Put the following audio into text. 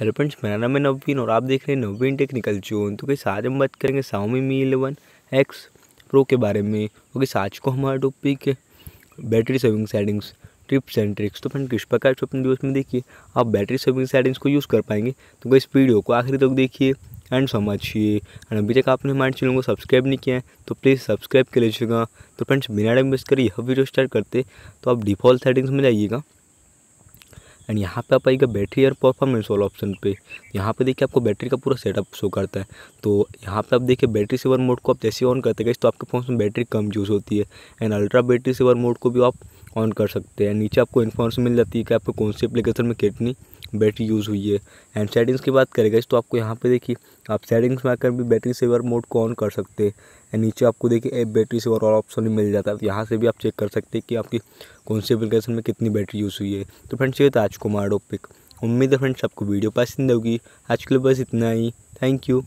hello friends मेरा नाम है नवीन और आप देख रहे हैं नवीन टेक्निकल जोन तो कैसे आज हम बात करेंगे Xiaomi Mi eleven X Pro के बारे में ओके तो आज को हमारा टॉपिक है battery saving settings tips and tricks तो फ्रेंड किस प्रकार से अपने वीडियोस में देखिए आप बैटरी सेविंग सेटिंग्स को यूज़ कर पाएंगे तो इस वीडियो को आखिरी तक देखिए एंड समझिए एंड अभी तक आपने हमारे चैनल को सब्सक्राइब नहीं किया है तो प्लीज़ सब्सक्राइब कर लीजिएगा तो फ्रेंड्स बिना टाइम वेस्ट करिए यह वीडियो स्टार्ट करते तो आप डिफ़ॉल्ट सेटिंग्स में जाइएगा एंड यहाँ पे आप आएगा बैटरी और परफॉर्मेंस वाला ऑप्शन पे यहाँ पे देखिए आपको बैटरी का पूरा सेटअप शो करता है तो यहाँ पे आप देखिए बैटरी सेवर मोड को आप जैसे ऑन करते गए तो आपके फ़ोन में बैटरी कम यूज़ होती है and ultra battery saver mode को भी आप ऑन कर सकते हैं नीचे आपको इन्फॉर्मेशन मिल जाती है कि आपको कौन सी एप्लीकेशन में कितनी बैटरी यूज़ हुई है एंड सेटिंग्स की बात करेगा इस तो आपको यहाँ पे देखिए आप सेटिंग्स में आकर भी बैटरी सेवर मोड को ऑन कर सकते हैं एंड नीचे आपको देखिए एप बैटरी सेवर और ऑप्शन भी मिल जाता है तो यहाँ से भी आप चेक कर सकते हैं कि आपकी कौन सी एप्लीकेशन में कितनी बैटरी यूज़ हुई है तो फ्रेंड्स ये तो आज को हमारा टॉपिक उम्मीद है फ्रेंड्स आपको वीडियो पसंद होगी आज के लिए बस इतना ही थैंक यू